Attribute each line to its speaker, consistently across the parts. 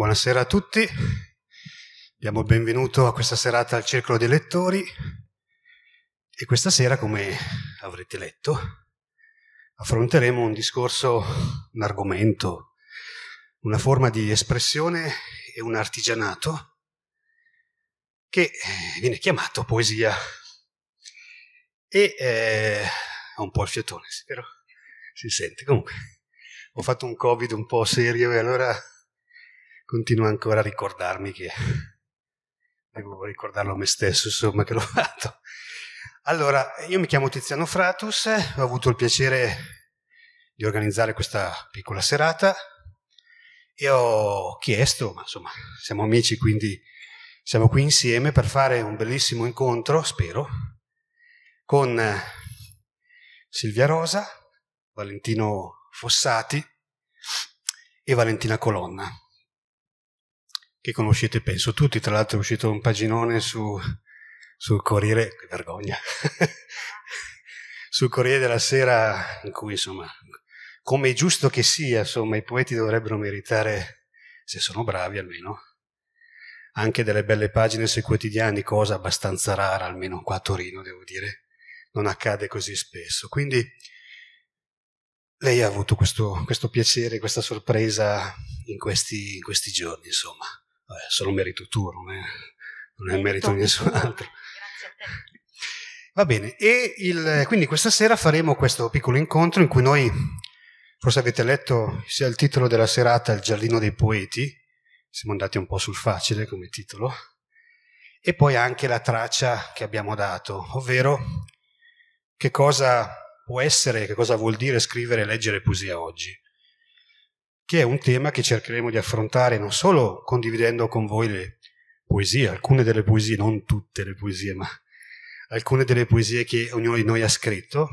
Speaker 1: Buonasera a tutti, diamo il benvenuto a questa serata al Circolo dei Lettori e questa sera, come avrete letto, affronteremo un discorso, un argomento, una forma di espressione e un artigianato che eh, viene chiamato poesia. E eh, ho un po' il fiatone, spero si sente. Comunque, ho fatto un covid un po' serio e allora continua ancora a ricordarmi che devo ricordarlo a me stesso, insomma, che l'ho fatto. Allora, io mi chiamo Tiziano Fratus, ho avuto il piacere di organizzare questa piccola serata e ho chiesto, ma insomma, siamo amici, quindi siamo qui insieme per fare un bellissimo incontro, spero, con Silvia Rosa, Valentino Fossati e Valentina Colonna che conoscete penso tutti, tra l'altro è uscito un paginone su, sul Corriere, che vergogna, sul Corriere della Sera in cui insomma, come è giusto che sia, insomma, i poeti dovrebbero meritare, se sono bravi almeno, anche delle belle pagine sui quotidiani, cosa abbastanza rara, almeno qua a Torino devo dire, non accade così spesso. Quindi lei ha avuto questo, questo piacere, questa sorpresa in questi, in questi giorni, insomma eh, sono merito tuo, non è,
Speaker 2: non è merito di nessun
Speaker 1: altro. Va bene, e il, quindi questa sera faremo questo piccolo incontro in cui noi, forse avete letto sia il titolo della serata, Il giardino dei poeti, siamo andati un po' sul facile come titolo, e poi anche la traccia che abbiamo dato, ovvero che cosa può essere, che cosa vuol dire scrivere e leggere poesia oggi che è un tema che cercheremo di affrontare non solo condividendo con voi le poesie, alcune delle poesie, non tutte le poesie, ma alcune delle poesie che ognuno di noi ha scritto,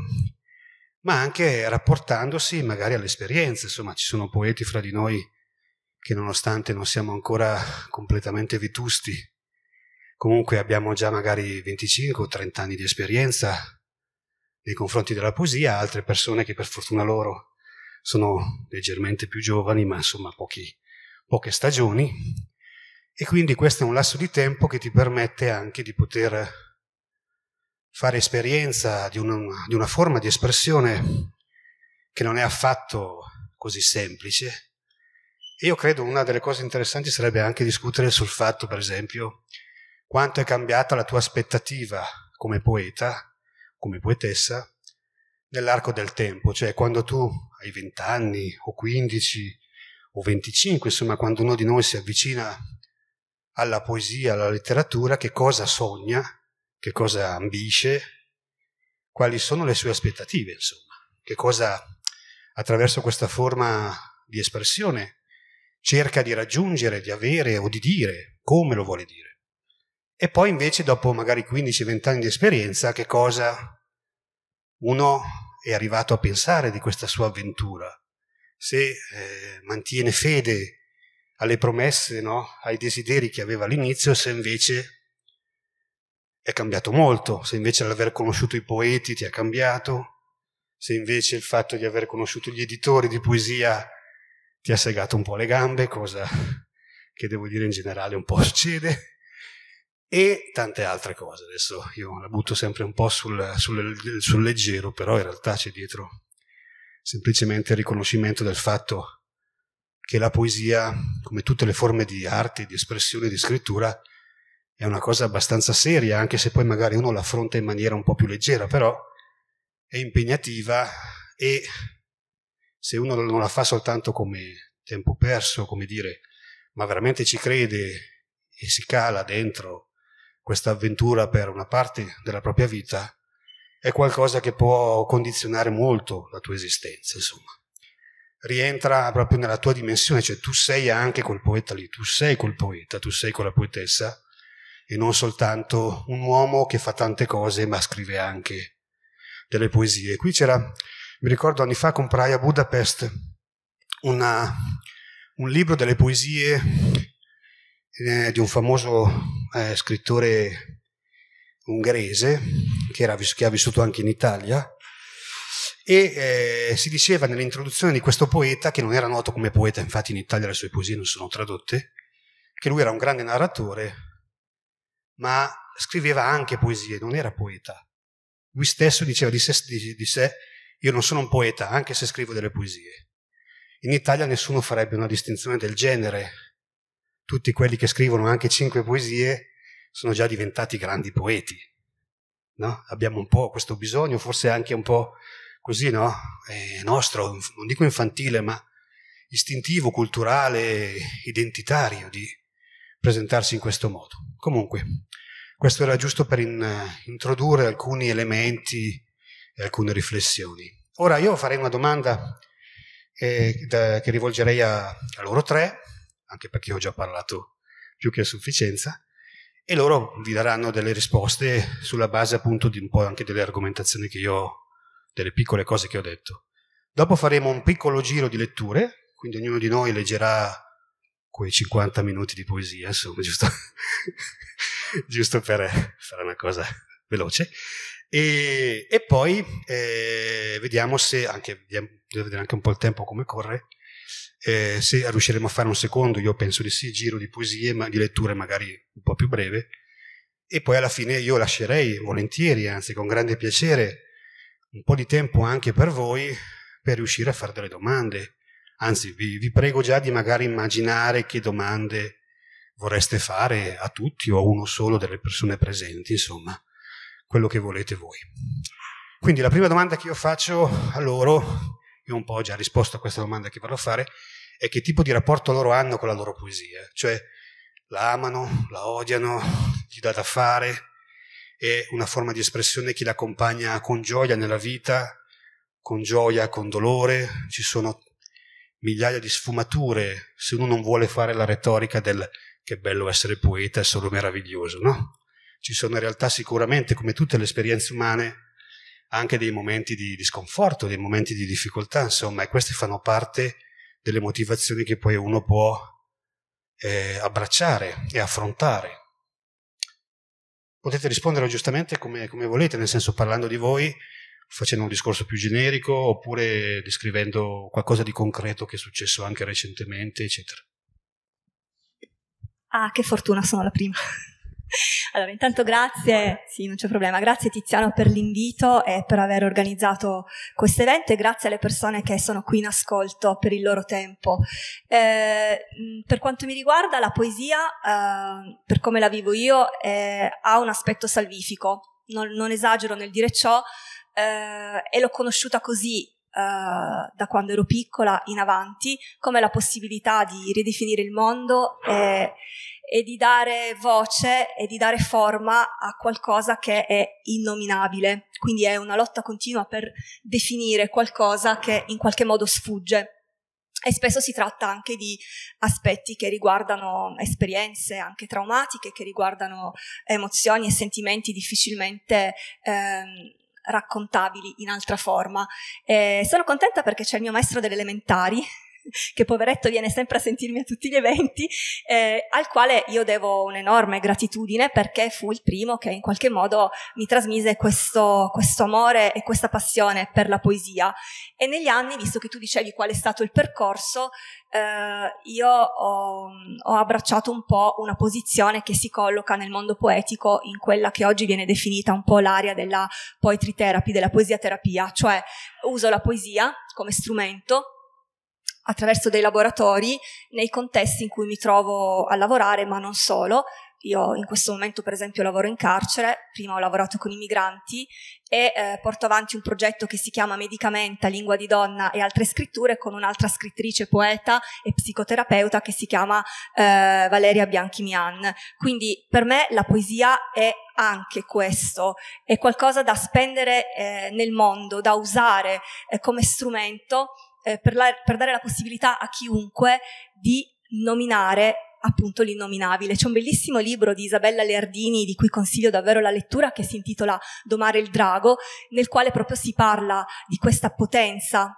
Speaker 1: ma anche rapportandosi magari all'esperienza. Insomma, ci sono poeti fra di noi che nonostante non siamo ancora completamente vetusti, comunque abbiamo già magari 25 o 30 anni di esperienza nei confronti della poesia, altre persone che per fortuna loro sono leggermente più giovani, ma insomma pochi, poche stagioni, e quindi questo è un lasso di tempo che ti permette anche di poter fare esperienza di una, di una forma di espressione che non è affatto così semplice. E io credo una delle cose interessanti sarebbe anche discutere sul fatto, per esempio, quanto è cambiata la tua aspettativa come poeta, come poetessa, nell'arco del tempo, cioè quando tu hai 20 anni o 15 o 25, insomma quando uno di noi si avvicina alla poesia, alla letteratura, che cosa sogna, che cosa ambisce, quali sono le sue aspettative, insomma, che cosa attraverso questa forma di espressione cerca di raggiungere, di avere o di dire, come lo vuole dire. E poi invece dopo magari 15-20 anni di esperienza, che cosa uno è arrivato a pensare di questa sua avventura, se eh, mantiene fede alle promesse, no? ai desideri che aveva all'inizio, se invece è cambiato molto, se invece l'aver conosciuto i poeti ti ha cambiato, se invece il fatto di aver conosciuto gli editori di poesia ti ha segato un po' le gambe, cosa che devo dire in generale un po' succede e tante altre cose. Adesso io la butto sempre un po' sul, sul, sul leggero, però in realtà c'è dietro semplicemente il riconoscimento del fatto che la poesia, come tutte le forme di arte, di espressione, di scrittura, è una cosa abbastanza seria, anche se poi magari uno l'affronta in maniera un po' più leggera, però è impegnativa e se uno non la fa soltanto come tempo perso, come dire, ma veramente ci crede e si cala dentro questa avventura per una parte della propria vita è qualcosa che può condizionare molto la tua esistenza, insomma. Rientra proprio nella tua dimensione, cioè tu sei anche quel poeta lì, tu sei quel poeta, tu sei quella poetessa e non soltanto un uomo che fa tante cose ma scrive anche delle poesie. Qui c'era, mi ricordo anni fa comprai a Budapest una, un libro delle poesie eh, di un famoso eh, scrittore ungherese che, era, che, ha vissuto anche in Italia e eh, si diceva nell'introduzione di questo poeta, che non era noto come poeta, infatti in Italia le sue poesie non sono tradotte, che lui era un grande narratore, ma scriveva anche poesie, non era poeta. Lui stesso diceva di sé, di, di sé io non sono un poeta, anche se scrivo delle poesie. In Italia nessuno farebbe una distinzione del genere tutti quelli che scrivono anche cinque poesie sono già diventati grandi poeti. No? Abbiamo un po' questo bisogno, forse anche un po' così, no? È nostro, non dico infantile, ma istintivo, culturale, identitario di presentarsi in questo modo. Comunque, questo era giusto per in, introdurre alcuni elementi e alcune riflessioni. Ora io farei una domanda eh, da, che rivolgerei a, a loro tre, anche perché ho già parlato più che a sufficienza, e loro vi daranno delle risposte sulla base appunto di un po' anche delle argomentazioni che io ho, delle piccole cose che ho detto. Dopo faremo un piccolo giro di letture, quindi ognuno di noi leggerà quei 50 minuti di poesia, insomma, giusto, giusto per fare una cosa veloce. E, e poi eh, vediamo se, anche, devo vedere anche un po' il tempo come corre, eh, se riusciremo a fare un secondo, io penso di sì, giro di poesie, ma di letture magari un po' più breve. E poi alla fine io lascerei volentieri, anzi con grande piacere, un po' di tempo anche per voi per riuscire a fare delle domande. Anzi, vi, vi prego già di magari immaginare che domande vorreste fare a tutti o a uno solo delle persone presenti, insomma, quello che volete voi. Quindi la prima domanda che io faccio a loro io un po' ho già risposto a questa domanda che vado a fare, è che tipo di rapporto loro hanno con la loro poesia, cioè la amano, la odiano, gli dà da fare, è una forma di espressione che l'accompagna con gioia nella vita, con gioia, con dolore, ci sono migliaia di sfumature se uno non vuole fare la retorica del che bello essere poeta, è solo meraviglioso, no? Ci sono in realtà sicuramente, come tutte le esperienze umane, anche dei momenti di, di sconforto, dei momenti di difficoltà, insomma, e queste fanno parte delle motivazioni che poi uno può eh, abbracciare e affrontare. Potete rispondere giustamente come, come volete, nel senso parlando di voi, facendo un discorso più generico oppure descrivendo qualcosa di concreto che è successo anche recentemente, eccetera.
Speaker 3: Ah, che fortuna, sono la prima. Allora, intanto grazie, sì, non c'è problema, grazie Tiziano per l'invito e per aver organizzato questo evento e grazie alle persone che sono qui in ascolto per il loro tempo. Eh, mm, per quanto mi riguarda, la poesia, eh, per come la vivo io, eh, ha un aspetto salvifico, non, non esagero nel dire ciò eh, e l'ho conosciuta così eh, da quando ero piccola in avanti, come la possibilità di ridefinire il mondo. E, e di dare voce e di dare forma a qualcosa che è innominabile. Quindi è una lotta continua per definire qualcosa che in qualche modo sfugge. E spesso si tratta anche di aspetti che riguardano esperienze anche traumatiche, che riguardano emozioni e sentimenti difficilmente eh, raccontabili in altra forma. E sono contenta perché c'è il mio maestro delle elementari che poveretto viene sempre a sentirmi a tutti gli eventi, eh, al quale io devo un'enorme gratitudine perché fu il primo che in qualche modo mi trasmise questo, questo amore e questa passione per la poesia. E negli anni, visto che tu dicevi qual è stato il percorso, eh, io ho, ho abbracciato un po' una posizione che si colloca nel mondo poetico in quella che oggi viene definita un po' l'area della poetry therapy, della poesia terapia, cioè uso la poesia come strumento attraverso dei laboratori nei contesti in cui mi trovo a lavorare, ma non solo. Io in questo momento per esempio lavoro in carcere, prima ho lavorato con i migranti e eh, porto avanti un progetto che si chiama Medicamenta, Lingua di Donna e altre scritture con un'altra scrittrice, poeta e psicoterapeuta che si chiama eh, Valeria Bianchi Mian. Quindi per me la poesia è anche questo, è qualcosa da spendere eh, nel mondo, da usare eh, come strumento eh, per, la, per dare la possibilità a chiunque di nominare appunto l'innominabile. C'è un bellissimo libro di Isabella Leardini, di cui consiglio davvero la lettura, che si intitola Domare il drago, nel quale proprio si parla di questa potenza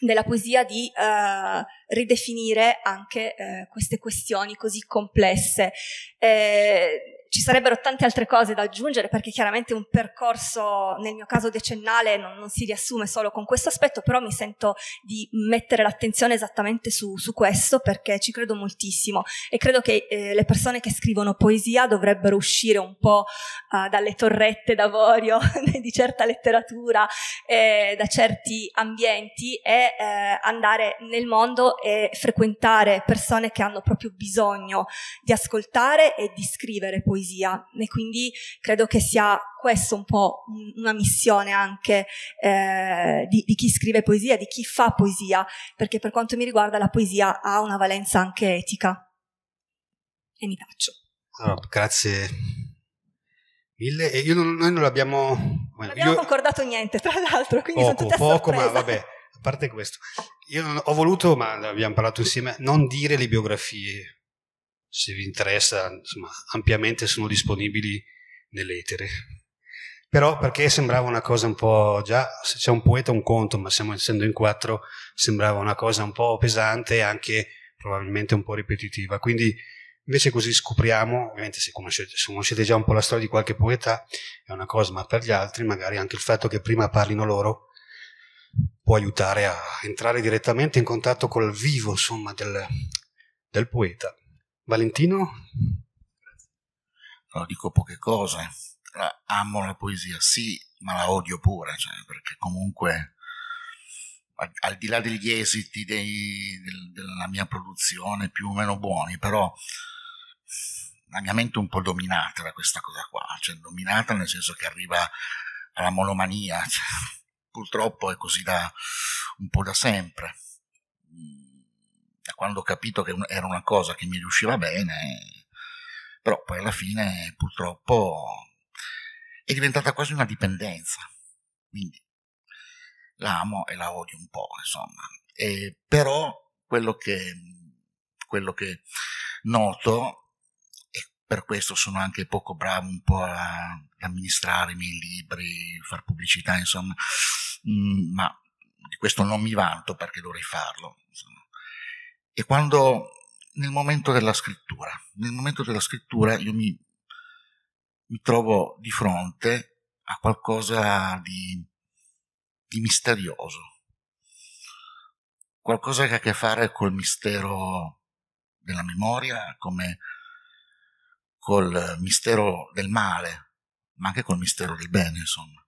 Speaker 3: della poesia di eh, ridefinire anche eh, queste questioni così complesse. Eh, ci sarebbero tante altre cose da aggiungere perché chiaramente un percorso, nel mio caso decennale, non, non si riassume solo con questo aspetto, però mi sento di mettere l'attenzione esattamente su, su questo perché ci credo moltissimo e credo che eh, le persone che scrivono poesia dovrebbero uscire un po' eh, dalle torrette d'avorio di certa letteratura, eh, da certi ambienti e eh, andare nel mondo e frequentare persone che hanno proprio bisogno di ascoltare e di scrivere poesia poesia e quindi credo che sia questa un po' una missione anche eh, di, di, chi scrive poesia, di chi fa poesia, perché per quanto mi riguarda la poesia ha una valenza anche etica. E mi taccio.
Speaker 1: Oh, ah, grazie mille. E io non, noi non l'abbiamo... Non abbiamo io...
Speaker 3: concordato niente, tra l'altro, quindi poco, sono tutta poco, ma vabbè
Speaker 1: a parte questo, io non, ho voluto, ma abbiamo parlato insieme, non dire le biografie se vi interessa, insomma, ampiamente sono disponibili nell'etere. Però perché sembrava una cosa un po', già se c'è un poeta un conto, ma siamo essendo in quattro, sembrava una cosa un po' pesante e anche probabilmente un po' ripetitiva. Quindi invece così scopriamo, ovviamente se conoscete, se conoscete già un po' la storia di qualche poeta è una cosa, ma per gli altri magari anche il fatto che prima parlino loro può aiutare a entrare direttamente in contatto col vivo, insomma, del, del poeta. Valentino? No, dico poche cose.
Speaker 4: Amo la poesia, sì, ma la odio pure, cioè, perché comunque al di là degli esiti dei, del, della mia produzione più o meno buoni, però la mia mente è un po' dominata da questa cosa qua, cioè dominata nel senso che arriva alla monomania, cioè, purtroppo è così da un po' da sempre quando ho capito che era una cosa che mi riusciva bene, però poi alla fine purtroppo è diventata quasi una dipendenza, quindi la amo e la odio un po', insomma. E però quello che, quello che noto, e per questo sono anche poco bravo un po' a amministrare i miei libri, far pubblicità, insomma, mm, ma di questo non mi vanto perché dovrei farlo. Insomma. E quando nel momento della scrittura, nel momento della scrittura io mi, mi trovo di fronte a qualcosa di, di misterioso, qualcosa che ha a che fare col mistero della memoria, come col mistero del male, ma anche col mistero del bene, insomma.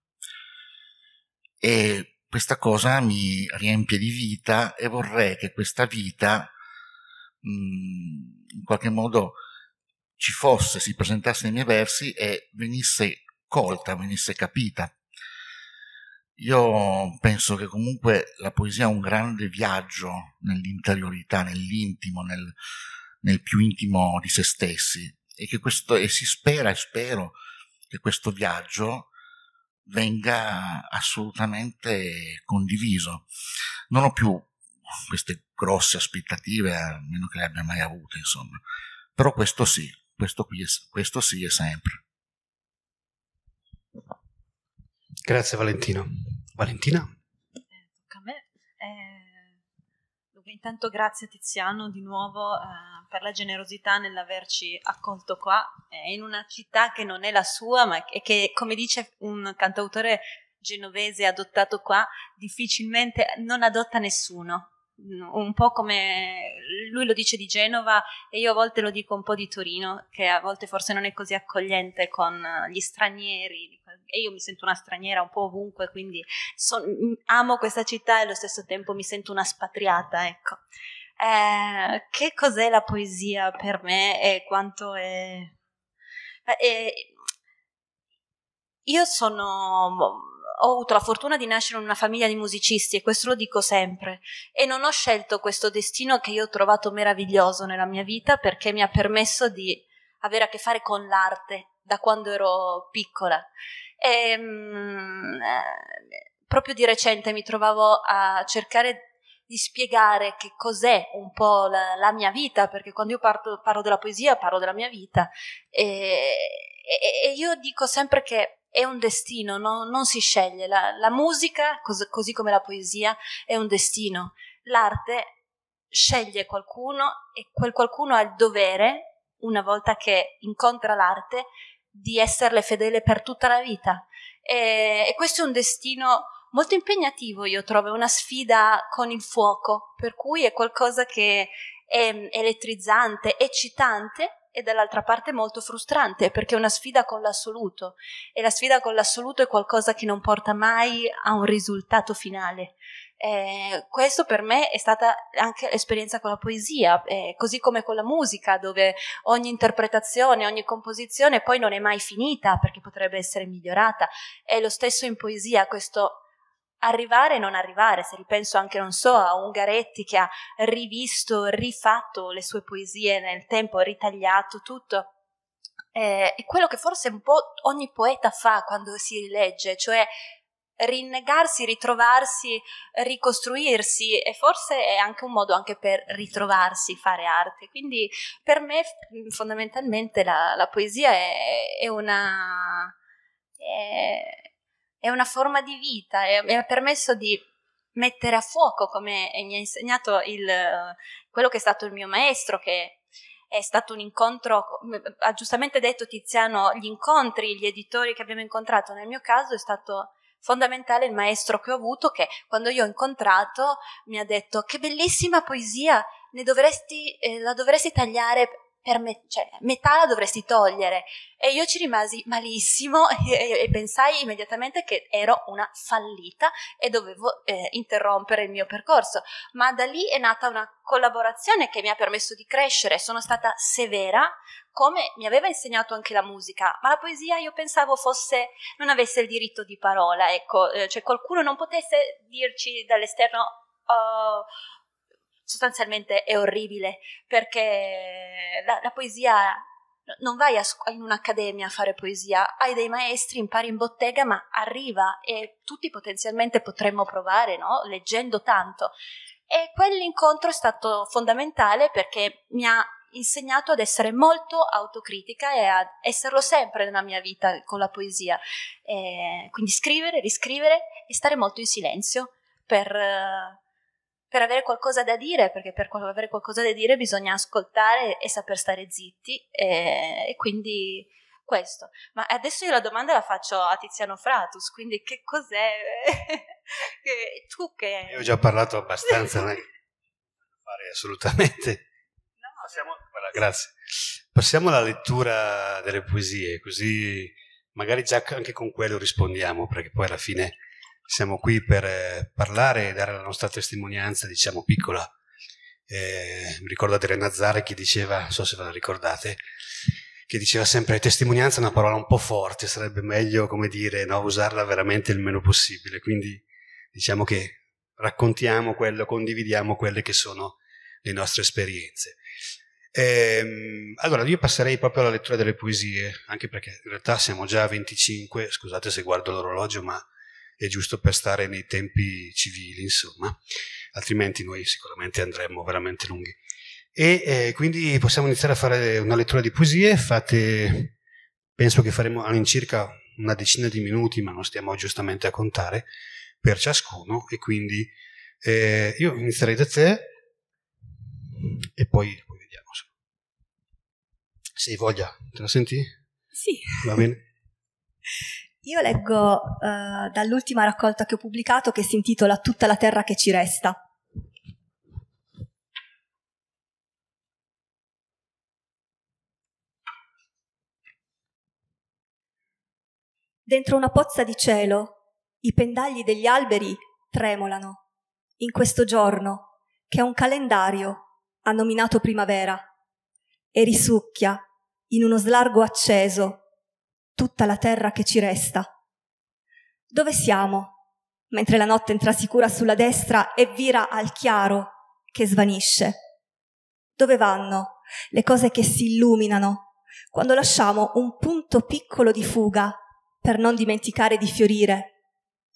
Speaker 4: E questa cosa mi riempie di vita e vorrei che questa vita mh, in qualche modo ci fosse, si presentasse nei miei versi e venisse colta, venisse capita. Io penso che comunque la poesia è un grande viaggio nell'interiorità, nell'intimo, nel, nel più intimo di se stessi e che questo, e si spera e spero che questo viaggio venga assolutamente condiviso. Non ho più queste grosse aspettative, a eh, meno che le abbia mai avute, insomma. Però questo sì, questo, qui è, questo sì è sempre.
Speaker 1: Grazie Valentino. Valentina? Eh,
Speaker 2: tocca a me. Eh, intanto grazie a Tiziano di nuovo eh, per la generosità nell'averci accolto qua, in una città che non è la sua, ma che, che come dice un cantautore genovese adottato qua, difficilmente non adotta nessuno un po' come lui lo dice di Genova e io a volte lo dico un po' di Torino, che a volte forse non è così accogliente con eh, gli stranieri e io mi sento una straniera un po' ovunque, quindi son, amo questa città e allo stesso tempo mi sento una spatriata, ecco. Eh, che cos'è la poesia per me e quanto è... Eh, io sono ho avuto la fortuna di nascere in una famiglia di musicisti e questo lo dico sempre e non ho scelto questo destino che io ho trovato meraviglioso nella mia vita perché mi ha permesso di avere a che fare con l'arte da quando ero piccola. E, ehm, mh, eh, proprio di recente mi trovavo a cercare di spiegare che cos'è un po' la, la mia vita, perché quando io parto, parlo della poesia parlo della mia vita e, e, e io dico sempre che è un destino, no? non si sceglie. La, la musica, cos- così come la poesia, è un destino. L'arte sceglie qualcuno e quel qualcuno ha il dovere, una volta che incontra l'arte, di esserle fedele per tutta la vita. E, e questo è un destino molto impegnativo, io trovo, è una sfida con il fuoco, per cui è qualcosa che è elettrizzante, eccitante, e dall'altra parte molto frustrante perché è una sfida con l'assoluto e la sfida con l'assoluto è qualcosa che non porta mai a un risultato finale. Eh, questo per me è stata anche l'esperienza con la poesia, eh, così come con la musica, dove ogni interpretazione, ogni composizione poi non è mai finita perché potrebbe essere migliorata. È lo stesso in poesia, questo arrivare e non arrivare, se ripenso anche, non so, a Ungaretti che ha rivisto, rifatto le sue poesie nel tempo, ritagliato tutto. Eh, è quello che forse un po' ogni poeta fa quando si rilegge, cioè rinnegarsi, ritrovarsi, ricostruirsi e forse è anche un modo anche per ritrovarsi, fare arte. Quindi per me fondamentalmente la, la poesia è, è una... È è una forma di vita e mi ha permesso di mettere a fuoco, come mi ha insegnato il, quello che è stato il mio maestro, che è stato un incontro, ha giustamente detto Tiziano, gli incontri, gli editori che abbiamo incontrato, nel mio caso è stato fondamentale il maestro che ho avuto che quando io ho incontrato mi ha detto che bellissima poesia, dovresti, eh, la dovresti tagliare me, cioè, metà la dovresti togliere. E io ci rimasi malissimo e, e pensai immediatamente che ero una fallita e dovevo eh, interrompere il mio percorso. Ma da lì è nata una collaborazione che mi ha permesso di crescere. Sono stata severa, come mi aveva insegnato anche la musica, ma la poesia io pensavo fosse, non avesse il diritto di parola, ecco, eh, cioè qualcuno non potesse dirci dall'esterno. Oh, sostanzialmente è orribile perché la, la poesia non vai a, in un'accademia a fare poesia, hai dei maestri, impari in bottega, ma arriva e tutti potenzialmente potremmo provare, no? Leggendo tanto. E quell'incontro è stato fondamentale perché mi ha insegnato ad essere molto autocritica e a esserlo sempre nella mia vita con la poesia. E eh, quindi scrivere, riscrivere e stare molto in silenzio per per avere qualcosa da dire, perché per avere qualcosa da dire bisogna ascoltare e saper stare zitti e, eh, e quindi questo. Ma adesso io la domanda la faccio a Tiziano Fratus, quindi che cos'è? che, tu che... Io ho già parlato abbastanza, non è
Speaker 1: fare assolutamente. No, Passiamo... Guarda, grazie. Passiamo alla lettura delle poesie, così magari già anche con quello rispondiamo, perché poi alla fine siamo qui per eh, parlare e dare la nostra testimonianza, diciamo piccola. Eh, mi ricordate Rena Zare che diceva, non so se ve la ricordate, che diceva sempre testimonianza è una parola un po' forte, sarebbe meglio, come dire, no, usarla veramente il meno possibile. Quindi diciamo che raccontiamo quello, condividiamo quelle che sono le nostre esperienze. Ehm, allora, io passerei proprio alla lettura delle poesie, anche perché in realtà siamo già a 25, scusate se guardo l'orologio, ma è giusto per stare nei tempi civili, insomma, altrimenti noi sicuramente andremmo veramente lunghi. E eh, quindi possiamo iniziare a fare una lettura di poesie, fate, penso che faremo all'incirca una decina di minuti, ma non stiamo giustamente a contare, per ciascuno, e quindi eh, io inizierei da te e poi, poi vediamo. Se hai voglia, te la senti?
Speaker 3: Sì. Va bene. Io leggo eh, dall'ultima raccolta che ho pubblicato che si intitola Tutta la terra che ci resta. Dentro una pozza di cielo i pendagli degli alberi tremolano in questo giorno che un calendario ha nominato primavera e risucchia in uno slargo acceso tutta la terra che ci resta. Dove siamo? Mentre la notte entra sicura sulla destra e vira al chiaro che svanisce. Dove vanno le cose che si illuminano quando lasciamo un punto piccolo di fuga per non dimenticare di fiorire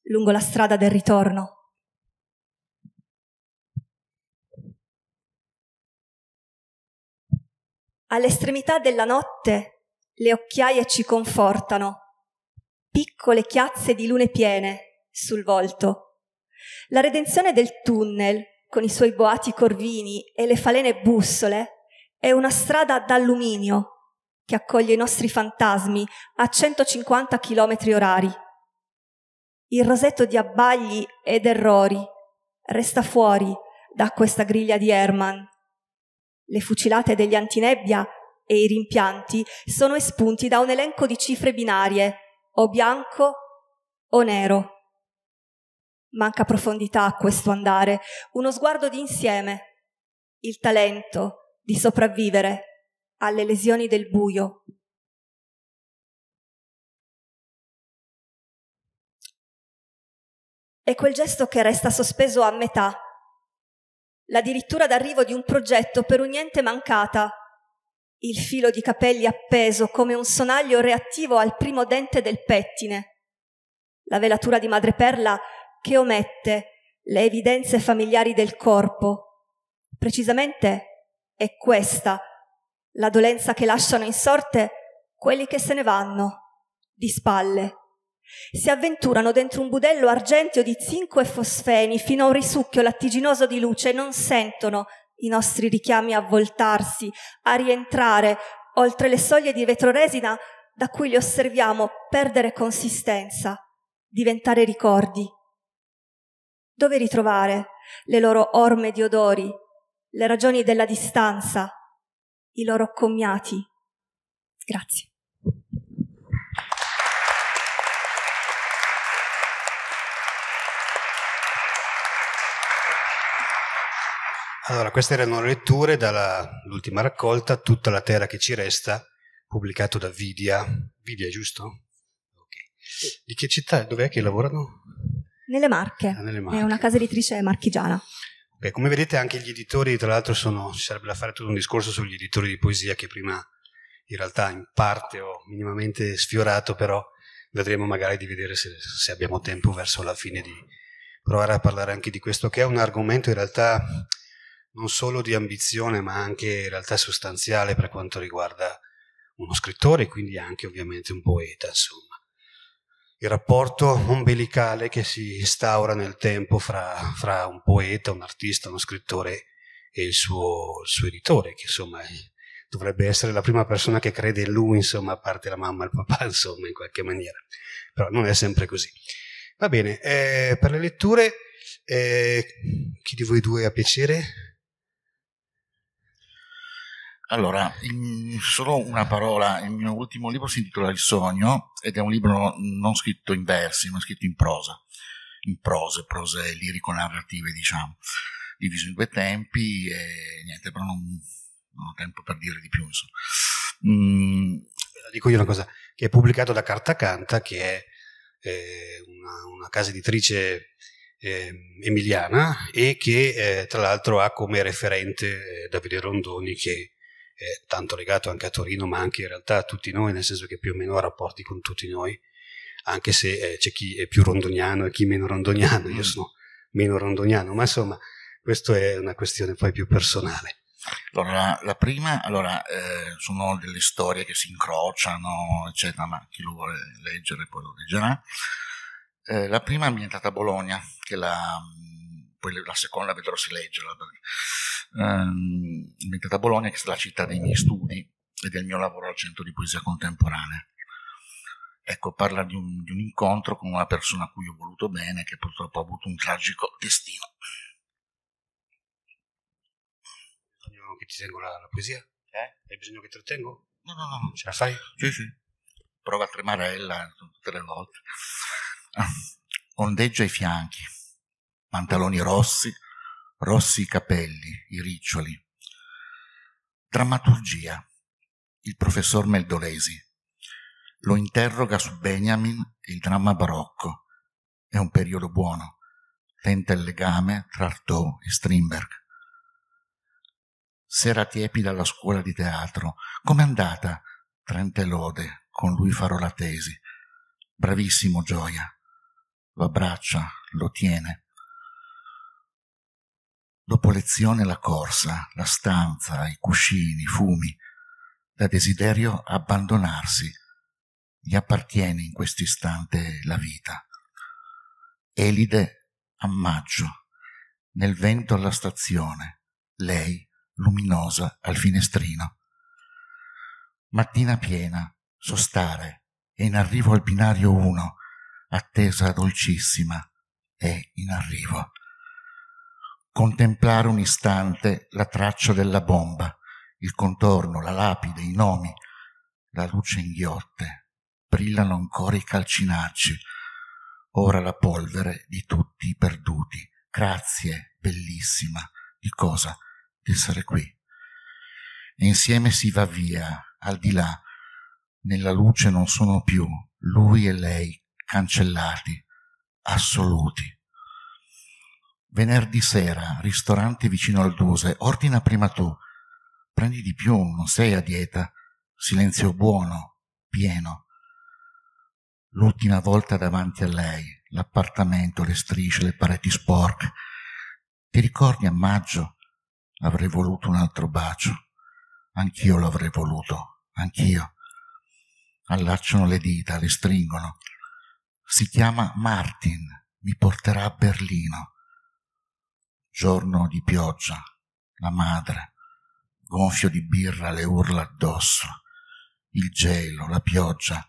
Speaker 3: lungo la strada del ritorno? All'estremità della notte le occhiaie ci confortano, piccole chiazze di lune piene sul volto. La redenzione del tunnel, con i suoi boati corvini e le falene bussole, è una strada d'alluminio che accoglie i nostri fantasmi a 150 km orari. Il rosetto di abbagli ed errori resta fuori da questa griglia di Herman. Le fucilate degli antinebbia e i rimpianti sono espunti da un elenco di cifre binarie, o bianco o nero. Manca profondità a questo andare, uno sguardo di insieme, il talento di sopravvivere alle lesioni del buio. È quel gesto che resta sospeso a metà, la dirittura d'arrivo di un progetto per un niente mancata, il filo di capelli appeso come un sonaglio reattivo al primo dente del pettine, la velatura di madreperla che omette le evidenze familiari del corpo. Precisamente è questa la dolenza che lasciano in sorte quelli che se ne vanno, di spalle. Si avventurano dentro un budello argenteo di zinco e fosfeni fino a un risucchio lattiginoso di luce e non sentono i nostri richiami a voltarsi, a rientrare oltre le soglie di vetroresina da cui li osserviamo perdere consistenza, diventare ricordi. Dove ritrovare le loro orme di odori, le ragioni della distanza, i loro commiati? Grazie.
Speaker 1: Allora, queste erano le letture dall'ultima raccolta, Tutta la terra che ci resta, pubblicato da Vidia. Vidia, giusto? Ok. Di che città? Dov'è che lavorano?
Speaker 3: Nelle Marche. Ah, nelle Marche. È una casa editrice marchigiana.
Speaker 1: Beh, come vedete anche gli editori, tra l'altro, sono, ci sarebbe da fare tutto un discorso sugli editori di poesia che prima in realtà in parte ho minimamente sfiorato, però vedremo magari di vedere se, se abbiamo tempo verso la fine di provare a parlare anche di questo, che è un argomento in realtà non solo di ambizione ma anche in realtà sostanziale per quanto riguarda uno scrittore e quindi anche ovviamente un poeta, insomma. Il rapporto ombelicale che si instaura nel tempo fra, fra un poeta, un artista, uno scrittore e il suo, il suo editore, che insomma dovrebbe essere la prima persona che crede in lui, insomma, a parte la mamma e il papà, insomma, in qualche maniera. Però non è sempre così. Va bene, eh, per le letture, eh, chi di voi due ha piacere? Allora,
Speaker 4: solo una parola, il mio ultimo libro si intitola Il sogno ed è un libro non scritto in versi, ma scritto in prosa, in prose, prose lirico-narrative, diciamo, diviso in due tempi e niente, però non, non ho tempo per dire di più, insomma.
Speaker 1: Mm. Dico io una cosa, che è pubblicato da Carta Canta, che è eh, una, una, casa editrice eh, emiliana e che eh, tra l'altro ha come referente eh, Davide Rondoni che eh, tanto legato anche a Torino, ma anche in realtà a tutti noi, nel senso che più o meno ha rapporti con tutti noi, anche se eh, c'è chi è più rondoniano e chi meno rondoniano, io mm. sono meno rondoniano, ma insomma, questa è una questione poi più personale.
Speaker 4: Allora, la prima, allora, eh, sono delle storie che si incrociano, eccetera, ma chi lo vuole leggere poi lo leggerà. Eh, la prima è ambientata a Bologna, che la poi la seconda la vedrò si leggerla, ehm, inventata a Bologna, che è la città dei miei studi e del mio lavoro al Centro di Poesia Contemporanea. Ecco, parla di un, di un incontro con una persona a cui ho voluto bene, che purtroppo ha avuto un tragico destino.
Speaker 1: che ti tengo la, la poesia? Eh? Hai bisogno che te la tengo?
Speaker 4: No, no, no. Ce la fai? Sì, sì. Prova a tremarella eh, tutte le volte. ondeggio ai fianchi, pantaloni rossi, rossi i capelli, i riccioli. Drammaturgia. Il professor Meldolesi. Lo interroga su Benjamin e il dramma barocco. È un periodo buono. Tenta il legame tra Artaud e Strindberg. Sera tiepida alla scuola di teatro. Com'è andata? Trente lode. Con lui farò la tesi. Bravissimo Gioia. Lo abbraccia, lo tiene Dopo lezione la corsa, la stanza, i cuscini, i fumi, da desiderio abbandonarsi. Gli appartiene in questo istante la vita. Elide a maggio, nel vento alla stazione, lei luminosa al finestrino. Mattina piena, sostare, e in arrivo al binario 1, attesa dolcissima, è in arrivo contemplare un istante la traccia della bomba, il contorno, la lapide, i nomi, la luce inghiotte, brillano ancora i calcinacci, ora la polvere di tutti i perduti. Grazie, bellissima, di cosa? Di essere qui. E insieme si va via, al di là, nella luce non sono più lui e lei cancellati, assoluti venerdì sera, ristorante vicino al Duse, ordina prima tu. Prendi di più, non sei a dieta. Silenzio buono, pieno. L'ultima volta davanti a lei, l'appartamento, le strisce, le pareti sporche. Ti ricordi a maggio? Avrei voluto un altro bacio. Anch'io lo avrei voluto, anch'io. Allacciano le dita, le stringono. Si chiama Martin, mi porterà a Berlino giorno di pioggia, la madre, gonfio di birra le urla addosso, il gelo, la pioggia,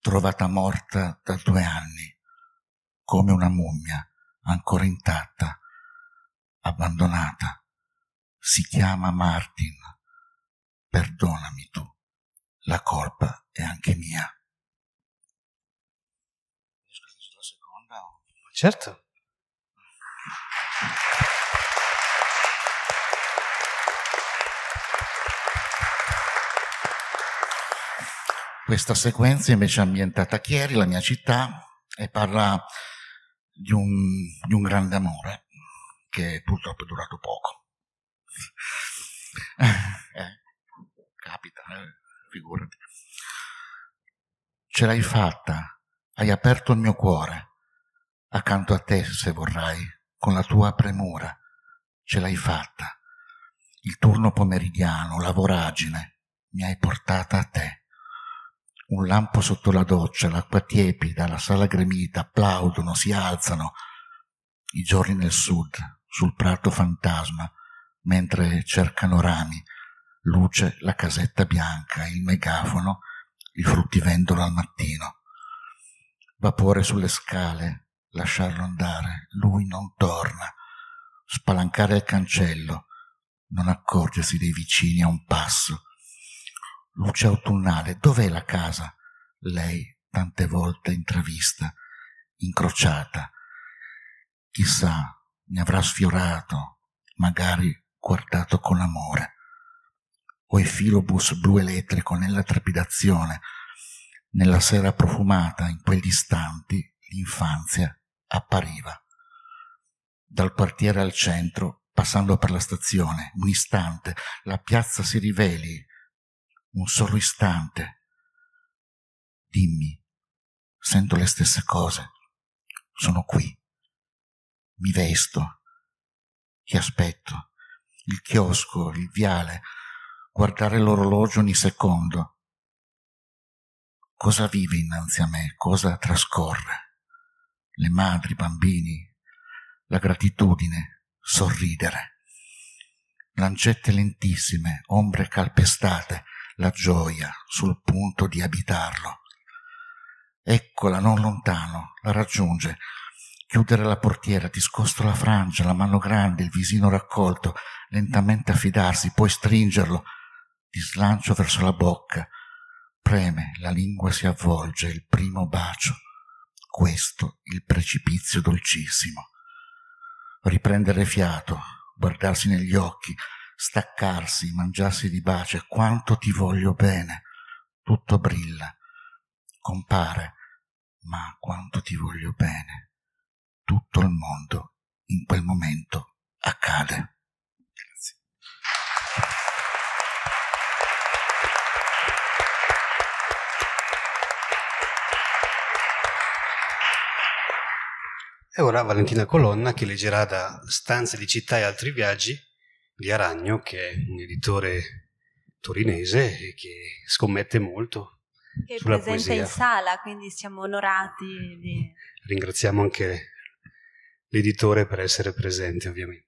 Speaker 4: trovata morta da due anni, come una mummia ancora intatta, abbandonata. Si chiama Martin.
Speaker 1: Perdonami tu, la colpa è anche mia. Certo.
Speaker 4: Questa sequenza invece è ambientata a Chieri, la mia città, e parla di un, di un grande amore che purtroppo è durato poco. Eh, capita, eh, figurati. Ce l'hai fatta, hai aperto il mio cuore, accanto a te se vorrai, con la tua premura, ce l'hai fatta. Il turno pomeridiano, la voragine, mi hai portata a te un lampo sotto la doccia, l'acqua tiepida, la sala gremita, applaudono, si alzano. I giorni nel sud, sul prato fantasma, mentre cercano rami, luce la casetta bianca, il megafono, il fruttivendolo al mattino. Vapore sulle scale, lasciarlo andare, lui non torna. Spalancare il cancello, non accorgersi dei vicini a un passo luce autunnale, dov'è la casa? Lei tante volte intravista, incrociata. Chissà, ne avrà sfiorato, magari guardato con amore. O il filobus blu elettrico nella trepidazione, nella sera profumata, in quegli istanti, l'infanzia appariva. Dal quartiere al centro, passando per la stazione, un istante, la piazza si riveli, un istante. Dimmi, sento le stesse cose. Sono qui. Mi vesto. Ti aspetto. Il chiosco, il viale, guardare l'orologio ogni secondo. Cosa vive innanzi a me? Cosa trascorre? Le madri, i bambini, la gratitudine, sorridere. Lancette lentissime, ombre calpestate, la gioia sul punto di abitarlo. Eccola non lontano, la raggiunge. Chiudere la portiera, ti scosto la frangia, la mano grande, il visino raccolto, lentamente affidarsi, poi stringerlo. di slancio verso la bocca. Preme, la lingua si avvolge, il primo bacio. Questo il precipizio dolcissimo. Riprendere fiato, guardarsi negli occhi, staccarsi, mangiarsi di bacio, quanto ti voglio bene, tutto brilla, compare, ma quanto ti voglio bene, tutto il mondo in quel momento accade.
Speaker 1: E ora Valentina Colonna che leggerà da Stanze di città e altri viaggi di Aragno, che è un editore torinese e che scommette molto
Speaker 2: che sulla presente poesia. in sala, quindi siamo onorati. Di...
Speaker 1: Ringraziamo anche l'editore per essere presente, ovviamente.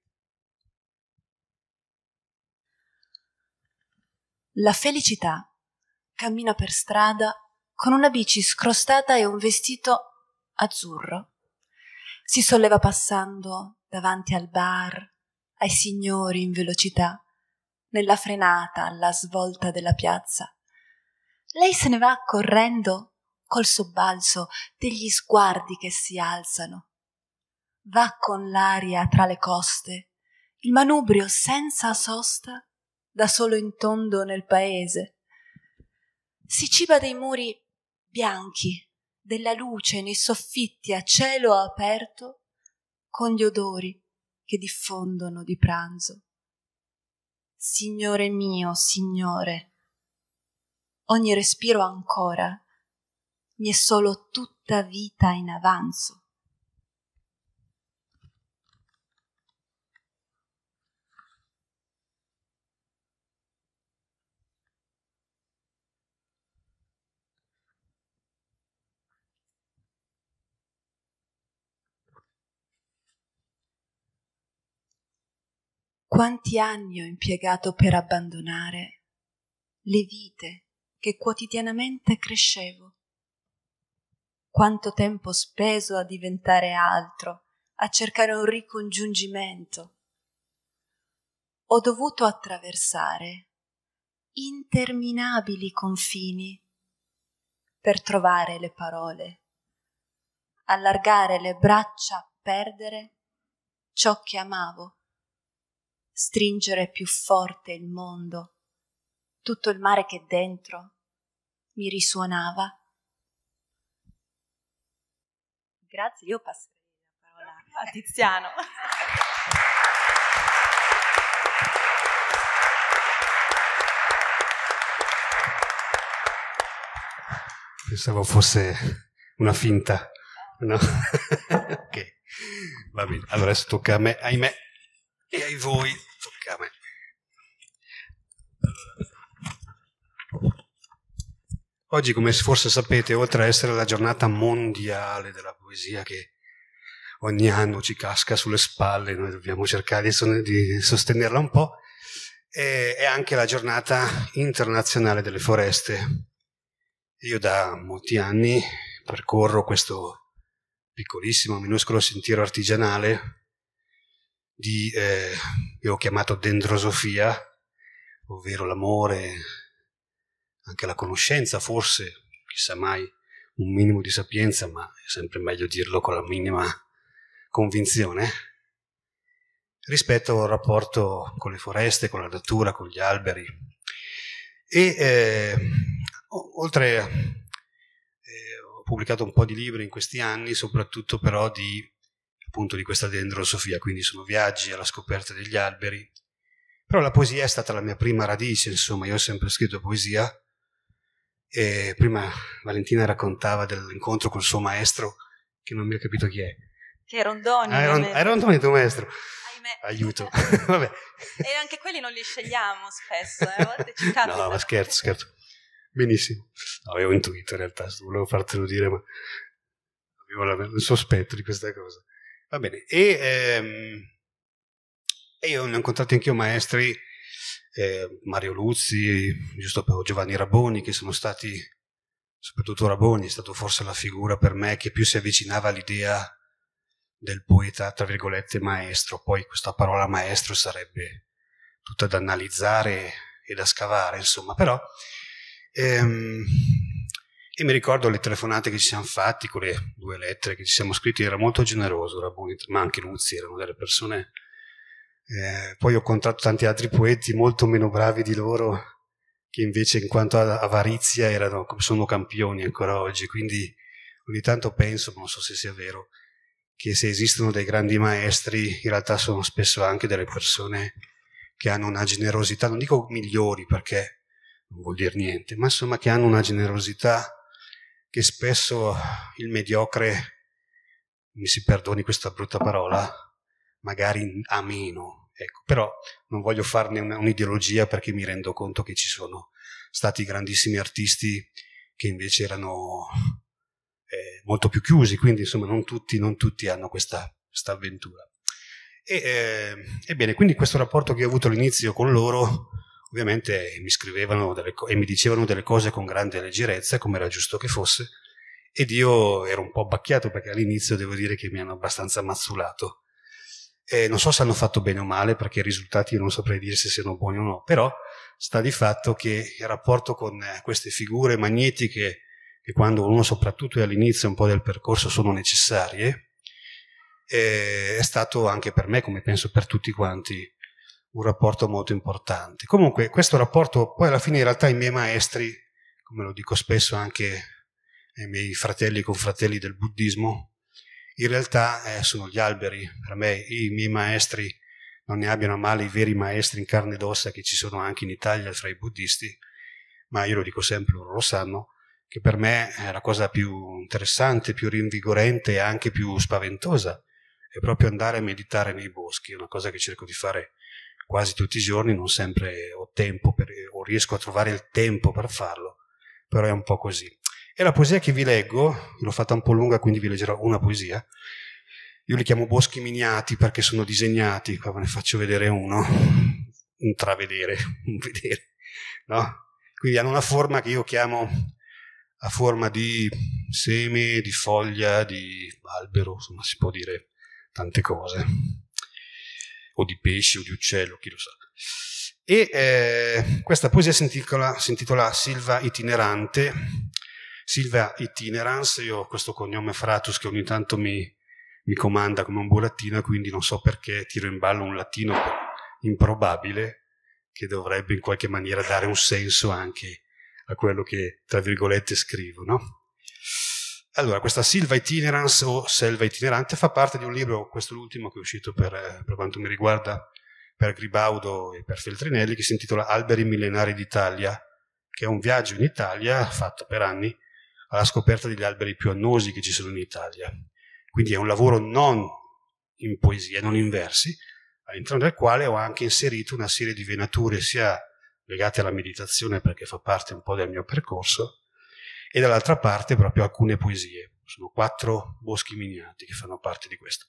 Speaker 2: La felicità cammina per strada con una bici scrostata e un vestito azzurro. Si solleva passando davanti al bar, ai signori in velocità, nella frenata alla svolta della piazza. Lei se ne va correndo col sobbalzo degli sguardi che si alzano. Va con l'aria tra le coste, il manubrio senza sosta, da solo in tondo nel paese. Si ciba dei muri bianchi, della luce nei soffitti a cielo aperto, con gli odori che diffondono di pranzo. Signore mio, Signore, ogni respiro ancora mi è solo tutta vita in avanzo. Quanti anni ho impiegato per abbandonare le vite che quotidianamente crescevo? Quanto tempo speso a diventare altro, a cercare un ricongiungimento? Ho dovuto attraversare interminabili confini per trovare le parole, allargare le braccia a perdere ciò che amavo stringere più forte il mondo, tutto il mare che dentro mi risuonava. Grazie, io passerei la parola a Tiziano.
Speaker 1: Pensavo fosse una finta. No? ok, va bene. Allora adesso tocca a me, ahimè e ai voi tocca a me. Oggi, come forse sapete, oltre a essere la giornata mondiale della poesia che ogni anno ci casca sulle spalle, noi dobbiamo cercare di sostenerla un po', è anche la giornata internazionale delle foreste. Io da molti anni percorro questo piccolissimo, minuscolo sentiero artigianale di, eh, io ho chiamato dendrosofia, ovvero l'amore, anche la conoscenza forse, chissà mai, un minimo di sapienza, ma è sempre meglio dirlo con la minima convinzione, rispetto al rapporto con le foreste, con la natura, con gli alberi. E eh, oltre, eh, ho pubblicato un po' di libri in questi anni, soprattutto però di appunto di questa dendrosofia, quindi sono viaggi alla scoperta degli alberi. Però la poesia è stata la mia prima radice, insomma, io ho sempre scritto poesia e prima Valentina raccontava dell'incontro col suo maestro che non mi ha capito chi è.
Speaker 2: Che era Rondoni. Ah, era Rondoni tuo
Speaker 1: maestro. Ahimè. Aiuto. e
Speaker 2: anche quelli non li scegliamo spesso, eh? a volte ci capita. No, ma
Speaker 1: scherzo, scherzo. Benissimo. Avevo intuito in realtà, volevo fartelo dire, ma avevo il sospetto di questa cosa. Va bene, e, ehm, e io ne ho incontrati anch'io maestri, eh, Mario Luzzi, giusto per Giovanni Raboni, che sono stati, soprattutto Raboni, è stato forse la figura per me che più si avvicinava all'idea del poeta, tra virgolette, maestro. Poi questa parola maestro sarebbe tutta da analizzare e da scavare, insomma, però ehm, e mi ricordo le telefonate che ci siamo fatti, quelle due lettere che ci siamo scritti, era molto generoso Raboni, ma anche Luzzi, erano delle persone... Eh, poi ho contato tanti altri poeti molto meno bravi di loro, che invece in quanto a avarizia erano, sono campioni ancora oggi, quindi ogni tanto penso, non so se sia vero, che se esistono dei grandi maestri, in realtà sono spesso anche delle persone che hanno una generosità, non dico migliori perché non vuol dire niente, ma insomma che hanno una generosità che spesso il mediocre, mi si perdoni questa brutta parola, magari a meno. Ecco, però non voglio farne un'ideologia perché mi rendo conto che ci sono stati grandissimi artisti che invece erano eh, molto più chiusi, quindi insomma non tutti, non tutti hanno questa, questa avventura. E, eh, ebbene, quindi questo rapporto che ho avuto all'inizio con loro ovviamente mi scrivevano co- e mi dicevano delle cose con grande leggerezza, come era giusto che fosse, ed io ero un po' abbacchiato perché all'inizio devo dire che mi hanno abbastanza mazzulato. E non so se hanno fatto bene o male, perché i risultati io non saprei dire se siano buoni o no, però sta di fatto che il rapporto con queste figure magnetiche, che quando uno soprattutto è all'inizio un po' del percorso sono necessarie, eh, è stato anche per me, come penso per tutti quanti, un rapporto molto importante. Comunque questo rapporto poi alla fine in realtà i miei maestri, come lo dico spesso anche ai miei fratelli e confratelli del buddismo, in realtà eh, sono gli alberi, per me i miei maestri non ne abbiano a male i veri maestri in carne ed ossa che ci sono anche in Italia tra i buddisti, ma io lo dico sempre, loro lo sanno, che per me è la cosa più interessante, più rinvigorente e anche più spaventosa, è proprio andare a meditare nei boschi, è una cosa che cerco di fare quasi tutti i giorni, non sempre ho tempo per, o riesco a trovare il tempo per farlo, però è un po' così. E la poesia che vi leggo, l'ho fatta un po' lunga quindi vi leggerò una poesia, io li chiamo boschi miniati perché sono disegnati, qua ve ne faccio vedere uno, un travedere, un vedere, no? Quindi hanno una forma che io chiamo a forma di seme, di foglia, di albero, insomma si può dire tante cose o di pesce o di uccello, chi lo sa. E eh, questa poesia si intitola, si intitola, Silva itinerante, Silva itinerans, io ho questo cognome Fratus che ogni tanto mi, mi comanda come un burattino, quindi non so perché tiro in ballo un latino improbabile che dovrebbe in qualche maniera dare un senso anche a quello che, tra virgolette, scrivo, no? Allora, questa Silva Itinerance o Selva Itinerante fa parte di un libro, questo l'ultimo che è uscito per, per quanto mi riguarda, per Gribaudo e per Feltrinelli, che si intitola Alberi millenari d'Italia, che è un viaggio in Italia fatto per anni alla scoperta degli alberi più annosi che ci sono in Italia. Quindi è un lavoro non in poesia, non in versi, all'interno del quale ho anche inserito una serie di venature sia legate alla meditazione perché fa parte un po' del mio percorso, e dall'altra parte proprio alcune poesie. Sono quattro boschi miniati che fanno parte di questo.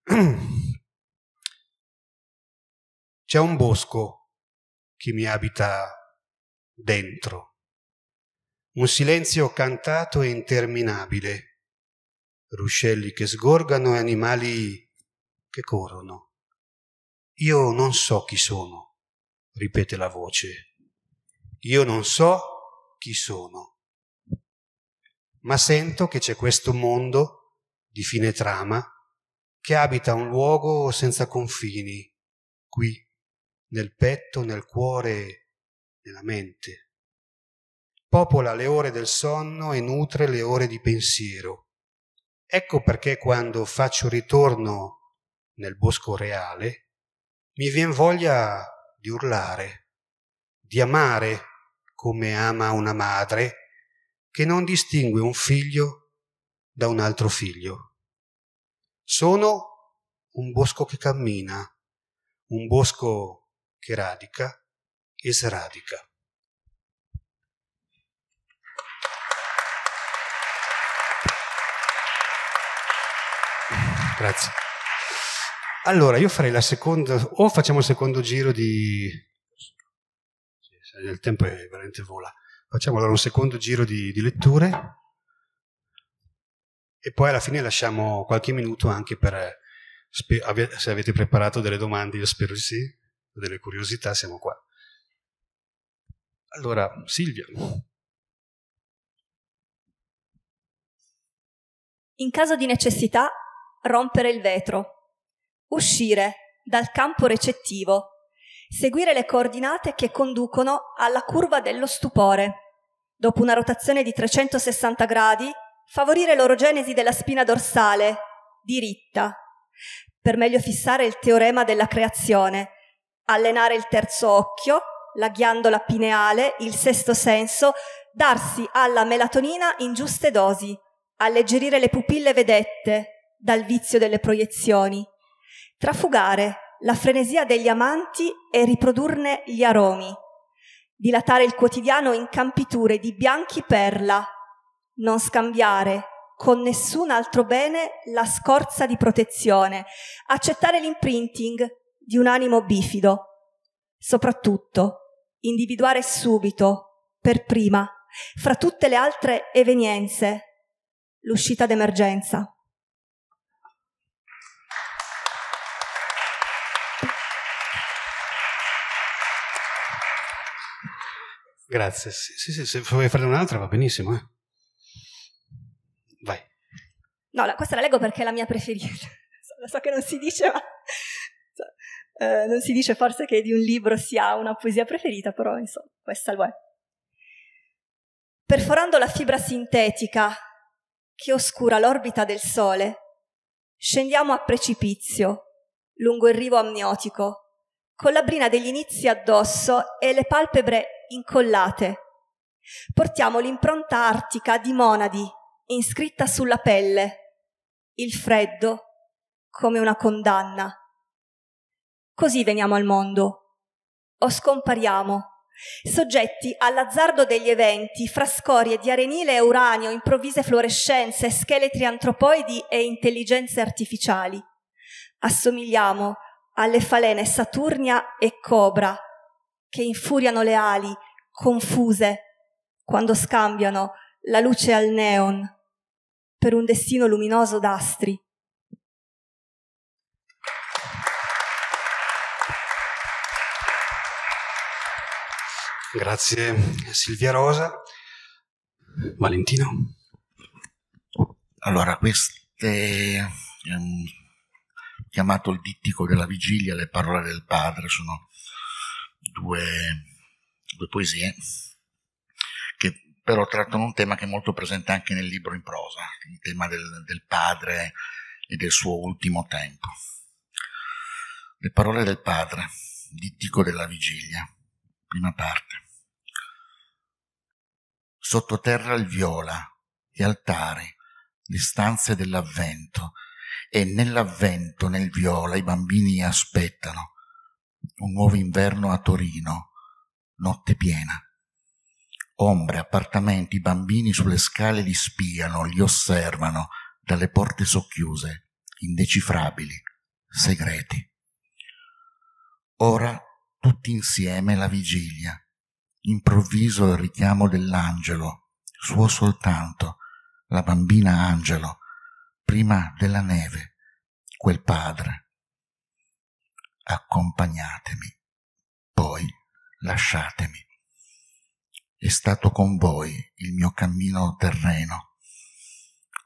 Speaker 1: C'è un bosco che mi abita dentro, un silenzio cantato e interminabile, ruscelli che sgorgano e animali che corrono. Io non so chi sono, ripete la voce. Io non so chi chi sono, ma sento che c'è questo mondo di fine trama che abita un luogo senza confini, qui, nel petto, nel cuore, nella mente. Popola le ore del sonno e nutre le ore di pensiero. Ecco perché quando faccio ritorno nel bosco reale, mi vien voglia di urlare, di amare come ama una madre che non distingue un figlio da un altro figlio. Sono un bosco che cammina, un bosco che radica e sradica. Grazie. Allora, io farei la seconda, o facciamo il secondo giro di il tempo è veramente vola. Facciamo allora un secondo giro di, di letture e poi alla fine lasciamo qualche minuto anche per se avete preparato delle domande, io spero di sì, delle curiosità, siamo qua. Allora, Silvia.
Speaker 3: In caso di necessità, rompere il vetro, uscire dal campo recettivo Seguire le coordinate che conducono alla curva dello stupore. Dopo una rotazione di 360 gradi, favorire l'orogenesi della spina dorsale, diritta, per meglio fissare il teorema della creazione, allenare il terzo occhio, la ghiandola pineale, il sesto senso, darsi alla melatonina in giuste dosi, alleggerire le pupille vedette dal vizio delle proiezioni, trafugare, la frenesia degli amanti e riprodurne gli aromi, dilatare il quotidiano in campiture di bianchi perla, non scambiare con nessun altro bene la scorza di protezione, accettare l'imprinting di un animo bifido, soprattutto individuare subito, per prima, fra tutte le altre evenienze, l'uscita d'emergenza.
Speaker 1: Grazie. Sì, sì, sì, se vuoi fare un'altra va benissimo. Eh.
Speaker 3: Vai. No, la, questa la leggo perché è la mia preferita. Lo so che non si dice, ma... Eh, non si dice forse che di un libro si ha una poesia preferita, però insomma, questa lo è. Perforando la fibra sintetica che oscura l'orbita del Sole, scendiamo a precipizio, lungo il rivo amniotico, con la brina degli inizi addosso e le palpebre incollate. Portiamo l'impronta artica di monadi inscritta sulla pelle, il freddo come una condanna. Così veniamo al mondo, o scompariamo, soggetti all'azzardo degli eventi, fra scorie di arenile e uranio, improvvise fluorescenze, scheletri antropoidi e intelligenze artificiali. Assomigliamo alle falene Saturnia e Cobra, che infuriano le ali, confuse, quando scambiano la luce al neon per un destino luminoso d'astri.
Speaker 1: Grazie Silvia Rosa. Valentino.
Speaker 4: Allora, queste um, chiamato il dittico della vigilia, le parole del padre, sono due, due poesie che però trattano un tema che è molto presente anche nel libro in prosa, il tema del, del padre e del suo ultimo tempo. Le parole del padre, dittico della vigilia, prima parte. Sottoterra il viola, gli altari, le stanze dell'avvento, e nell'avvento nel viola i bambini aspettano un nuovo inverno a Torino, notte piena. Ombre, appartamenti, i bambini sulle scale li spiano, li osservano dalle porte socchiuse, indecifrabili, segreti. Ora tutti insieme la vigilia, improvviso il richiamo dell'angelo, suo soltanto, la bambina angelo, prima della neve, quel padre. Accompagnatemi, poi lasciatemi. È stato con voi il mio cammino terreno.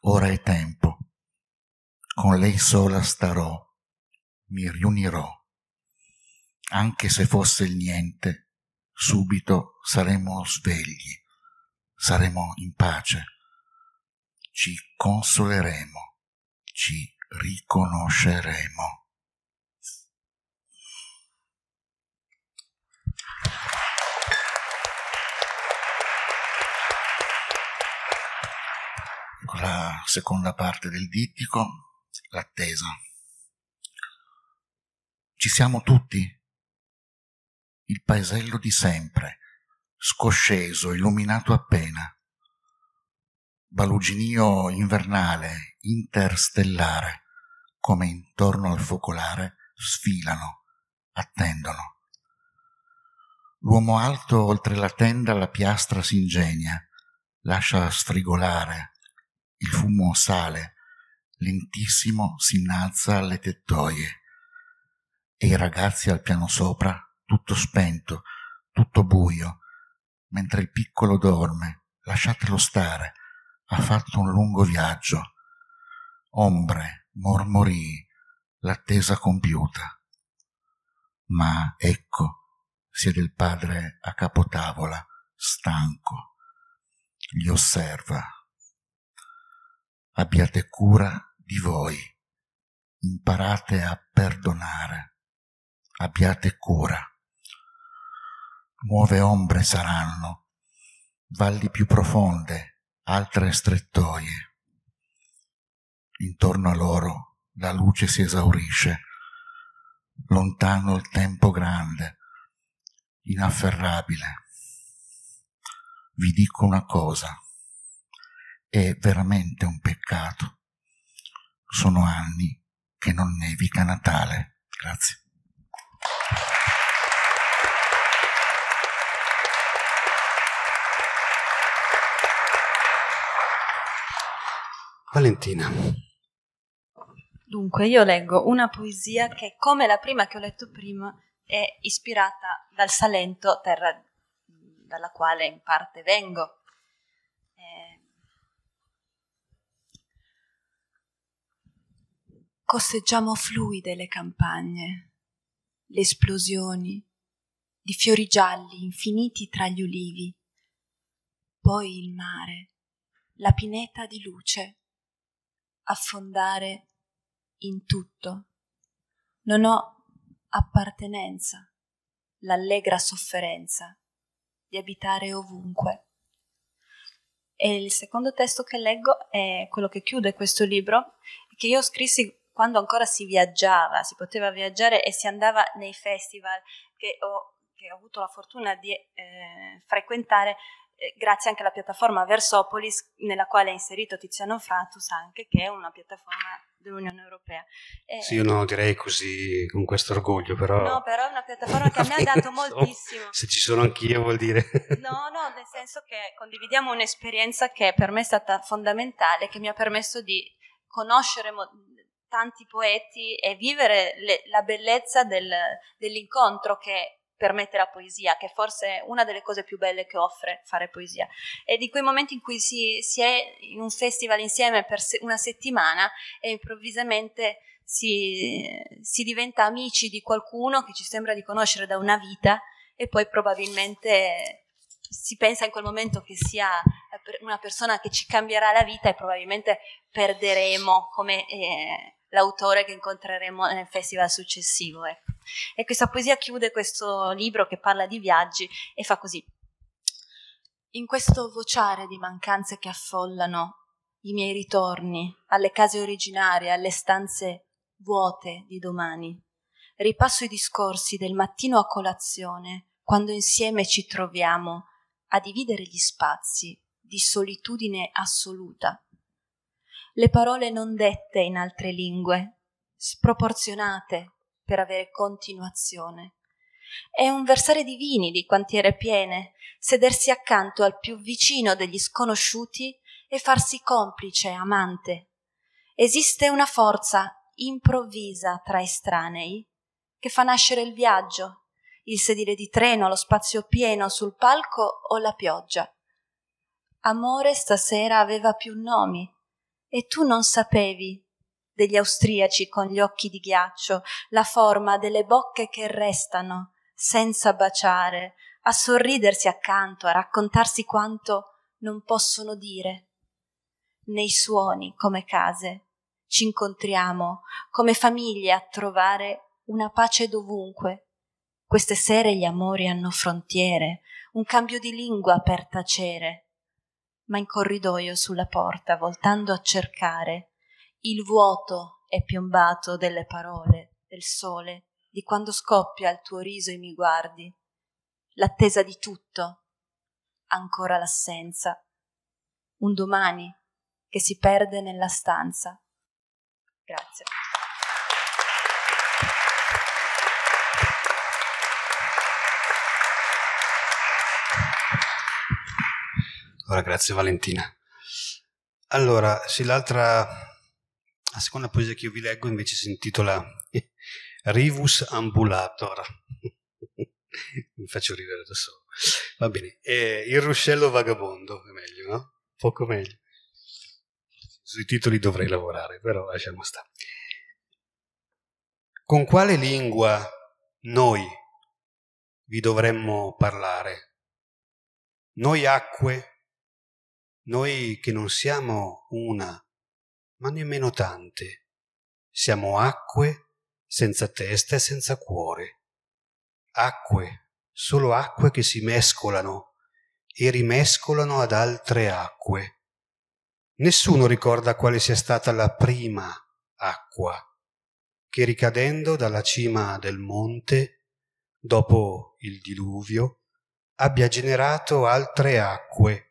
Speaker 4: Ora è tempo. Con lei sola starò, mi riunirò. Anche se fosse il niente, subito saremo svegli, saremo in pace, ci consoleremo ci riconosceremo. Ecco la seconda parte del dittico, l'attesa. Ci siamo tutti? Il paesello di sempre, scosceso, illuminato appena, baluginio invernale, interstellare, come intorno al focolare sfilano, attendono. L'uomo alto oltre la tenda la piastra s'ingegna, lascia sfrigolare, il fumo sale, lentissimo si innalza alle tettoie. E i ragazzi al piano sopra, tutto spento, tutto buio, mentre il piccolo dorme, lasciatelo stare, ha fatto un lungo viaggio. Ombre, mormorii, l'attesa compiuta. Ma ecco, siede il padre a capotavola, stanco. Gli osserva. Abbiate cura di voi. Imparate a perdonare. Abbiate cura. Nuove ombre saranno, valli più profonde altre strettoie. Intorno a loro la luce si esaurisce, lontano il tempo grande, inafferrabile. Vi dico una cosa, è veramente un peccato. Sono anni che non nevica Natale. Grazie.
Speaker 2: Valentina. Dunque, io leggo una poesia che, come la prima che ho letto prima, è ispirata dal Salento, terra dalla quale in parte vengo. Eh, costeggiamo fluide le campagne, le esplosioni di fiori gialli infiniti tra gli ulivi, poi il mare, la pineta di luce affondare in tutto. Non ho appartenenza, l'allegra sofferenza di abitare ovunque. E il secondo testo che leggo è quello che chiude questo libro, che io scrissi quando ancora si viaggiava, si poteva viaggiare e si andava nei festival che ho, che ho avuto la fortuna di eh, frequentare eh, grazie anche alla piattaforma Versopolis, nella quale è inserito Tiziano Fratus anche, che è una piattaforma dell'Unione Europea. Eh, sì, io non lo
Speaker 1: direi così con questo orgoglio, però... No,
Speaker 2: però è una piattaforma che a me ha dato moltissimo.
Speaker 1: Se ci sono anch'io vuol dire...
Speaker 2: no, no, nel senso che condividiamo un'esperienza che per me è stata fondamentale, che mi ha permesso di conoscere mo- tanti poeti e vivere le- la bellezza del- dell'incontro che permette la poesia, che è forse una delle cose più belle che offre fare poesia. E di quei momenti in cui si, si è in un festival insieme per una settimana e improvvisamente si, si, diventa amici di qualcuno che ci sembra di conoscere da una vita e poi probabilmente si pensa in quel momento che sia una persona che ci cambierà la vita e probabilmente perderemo come... Eh, l'autore che incontreremo nel festival successivo. Ecco. E questa poesia chiude questo libro che parla di viaggi e fa così. In questo vociare di mancanze che affollano i miei ritorni alle case originarie, alle stanze vuote di domani, ripasso i discorsi del mattino a colazione, quando insieme ci troviamo a dividere gli spazi di solitudine assoluta le parole non dette in altre lingue, sproporzionate per avere continuazione. È un versare di vini di quantiere piene, sedersi accanto al più vicino degli sconosciuti e farsi complice, amante. Esiste una forza improvvisa tra estranei che fa nascere il viaggio, il sedile di treno, lo spazio pieno sul palco o la pioggia. Amore stasera aveva più nomi, e tu non sapevi degli austriaci con gli occhi di ghiaccio, la forma delle bocche che restano senza baciare, a sorridersi accanto, a raccontarsi quanto non possono dire. Nei suoni, come case, ci incontriamo, come famiglie, a trovare una pace dovunque. Queste sere gli amori hanno frontiere, un cambio di lingua per tacere ma in corridoio sulla porta, voltando a cercare il vuoto è piombato delle parole, del sole, di quando scoppia il tuo riso e mi guardi, l'attesa di tutto, ancora l'assenza, un domani che si perde nella stanza. Grazie.
Speaker 1: Ancora grazie Valentina. Allora, sì, l'altra, la seconda poesia che io vi leggo invece si intitola Rivus Ambulator. Mi faccio ridere da solo. Va bene, eh, Il ruscello vagabondo, è meglio, no? Poco meglio. Sui titoli dovrei lavorare, però lasciamo stare. Con quale lingua noi vi dovremmo parlare? Noi acque noi che non siamo una, ma nemmeno tante, siamo acque senza testa e senza cuore. Acque, solo acque che si mescolano e rimescolano ad altre acque. Nessuno ricorda quale sia stata la prima acqua che ricadendo dalla cima del monte, dopo il diluvio, abbia generato altre acque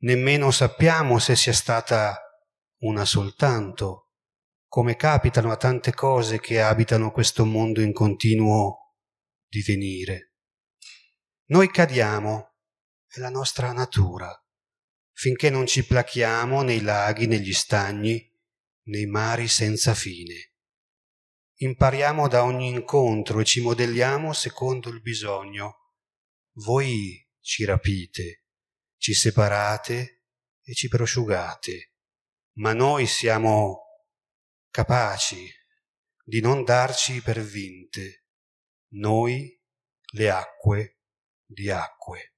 Speaker 1: nemmeno sappiamo se sia stata una soltanto, come capitano a tante cose che abitano questo mondo in continuo divenire. Noi cadiamo, è la nostra natura, finché non ci placchiamo nei laghi, negli stagni, nei mari senza fine. Impariamo da ogni incontro e ci modelliamo secondo il bisogno. Voi ci rapite, ci separate e ci prosciugate, ma noi siamo capaci di non darci per vinte, noi le acque di acque.